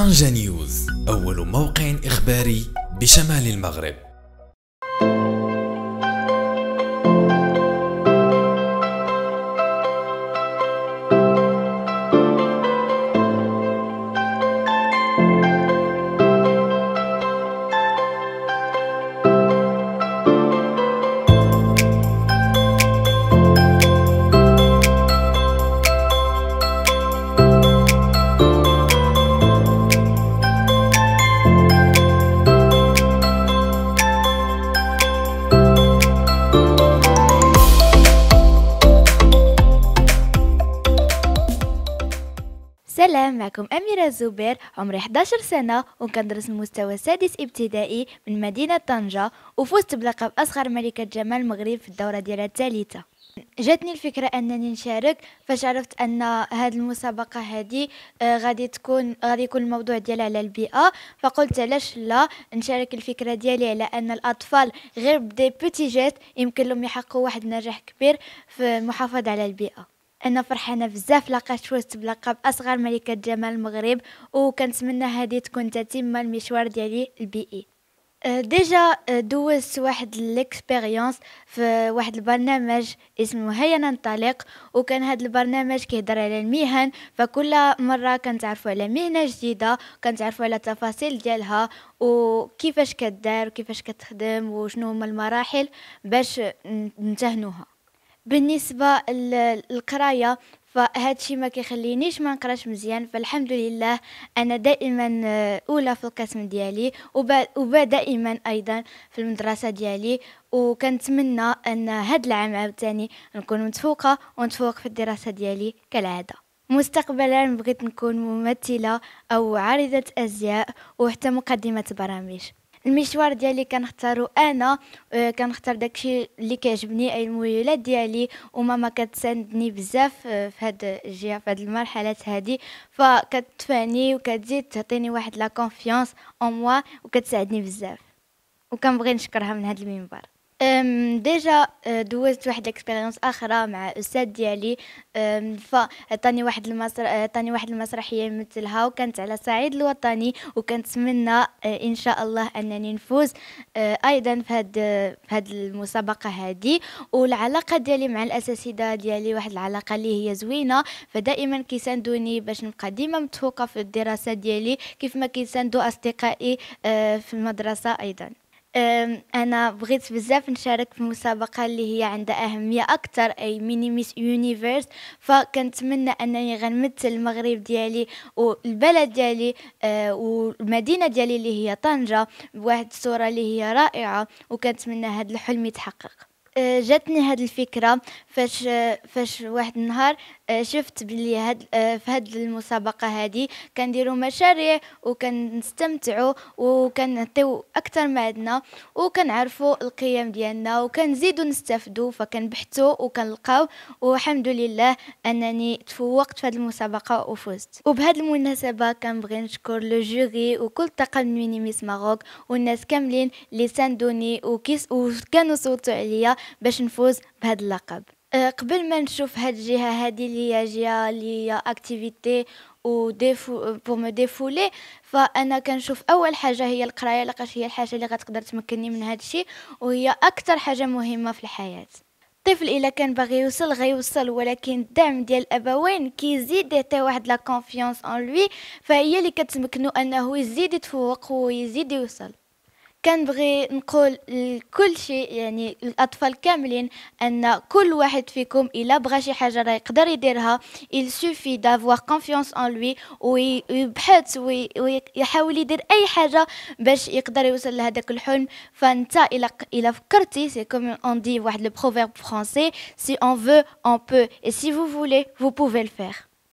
طنجة نيوز أول موقع إخباري بشمال المغرب سلام معكم أميرة زوبير عمري 11 سنة وكندرس المستوى السادس ابتدائي من مدينة طنجة وفزت بلقب أصغر ملكة جمال المغرب في الدورة ديالها الثالثة جاتني الفكرة أنني نشارك فاش عرفت أن هاد المسابقة هادي آه، غادي تكون غادي يكون الموضوع ديالها على البيئة فقلت علاش لا نشارك الفكرة ديالي على أن الأطفال غير بدي بوتي جيت يمكن لهم يحققوا واحد النجاح كبير في المحافظة على البيئة انا فرحانه بزاف لقات فوزت بلقب اصغر ملكه جمال المغرب وكنتمنى هذه تكون تتمه المشوار ديالي البيئي أه، ديجا أه، دوزت واحد ليكسبيريونس في واحد البرنامج اسمه هيا ننطلق وكان هذا البرنامج كيهضر على المهن فكل مره كنتعرفوا على مهنه جديده كنتعرفوا على تفاصيل ديالها وكيفاش كدار وكيفاش كتخدم وشنو هما المراحل باش نمتهنوها بالنسبه للقرايه فهذا الشيء ما كيخلينيش ما نقراش مزيان فالحمد لله انا دائما آه، اولى في القسم ديالي وبا دائما ايضا في المدرسه ديالي وكنتمنى ان هذا العام عاوتاني نكون متفوقه ونتفوق في الدراسه ديالي كالعاده مستقبلا بغيت نكون ممثله او عارضه ازياء وحتى مقدمه برامج المشوار ديالي كنختارو انا آه، كنختار داكشي اللي كيعجبني اي الميولات ديالي وماما كتساندني بزاف آه، في هاد الجهه في هاد المرحلات هادي فكتفاني وكتزيد تعطيني واحد لا كونفيونس اون موا وكتساعدني بزاف وكنبغي نشكرها من هاد المنبر ديجا أه، دوزت واحد الاكسبيريونس اخرى مع استاذ ديالي فعطاني واحد المسر أه، عطاني واحد المسرحيه مثلها وكانت على الصعيد الوطني وكنتمنى أه، ان شاء الله انني نفوز ايضا في هاد في هاد المسابقه هذه والعلاقه ديالي مع الاساتذه ديالي واحد العلاقه اللي هي زوينه فدائما كيساندوني باش نبقى ديما متفوقه في الدراسه ديالي كيف ما كيساندو اصدقائي في المدرسه ايضا انا بغيت بزاف نشارك في مسابقه اللي هي عندها اهميه اكثر اي ميني ميس يونيفيرس فكنتمنى انني غنمثل المغرب ديالي والبلد ديالي أه، والمدينه ديالي اللي هي طنجه بواحد الصوره اللي هي رائعه وكنتمنى هذا الحلم يتحقق آه، جاتني هاد الفكرة فاش فاش واحد النهار آه، شفت بلي هاد آه، في هاد المسابقة هادي كنديرو مشاريع وكنستمتعو وكنعطيو أكثر ما عندنا وكنعرفو القيم ديالنا وكنزيدو نستافدو فكنبحتو وكنلقاو والحمد لله أنني تفوقت في هاد المسابقة وفزت وبهاد المناسبة كنبغي نشكر لو جوري وكل طاقم مينيميس ماروك والناس كاملين اللي ساندوني وكيس وكانوا صوتو عليا باش نفوز بهذا اللقب أه، قبل ما نشوف هاد الجهه هادي اللي هي جهه اللي هي اكتيفيتي و ديفو مو ديفولي فانا كنشوف اول حاجه هي القرايه لقاش هي الحاجه اللي غتقدر تمكنني من هاد الشيء وهي اكثر حاجه مهمه في الحياه الطفل الا كان باغي يوصل غيوصل ولكن الدعم ديال الابوين كيزيد يعطي واحد لا كونفيونس اون لوي فهي اللي كتمكنو انه يزيد يتفوق ويزيد يوصل كنبغي نقول لكل شيء يعني الاطفال كاملين ان كل واحد فيكم الا بغى شي حاجه راه يقدر يديرها il suffit d'avoir confiance en lui ويبحث ويحاول يدير اي حاجه باش يقدر يوصل لهذاك الحلم فانت الا الا فكرتي سي كوم اون دي واحد لو بروفيرب فرونسي سي اون فو اون بو اي سي فو فولي فو بوفي le faire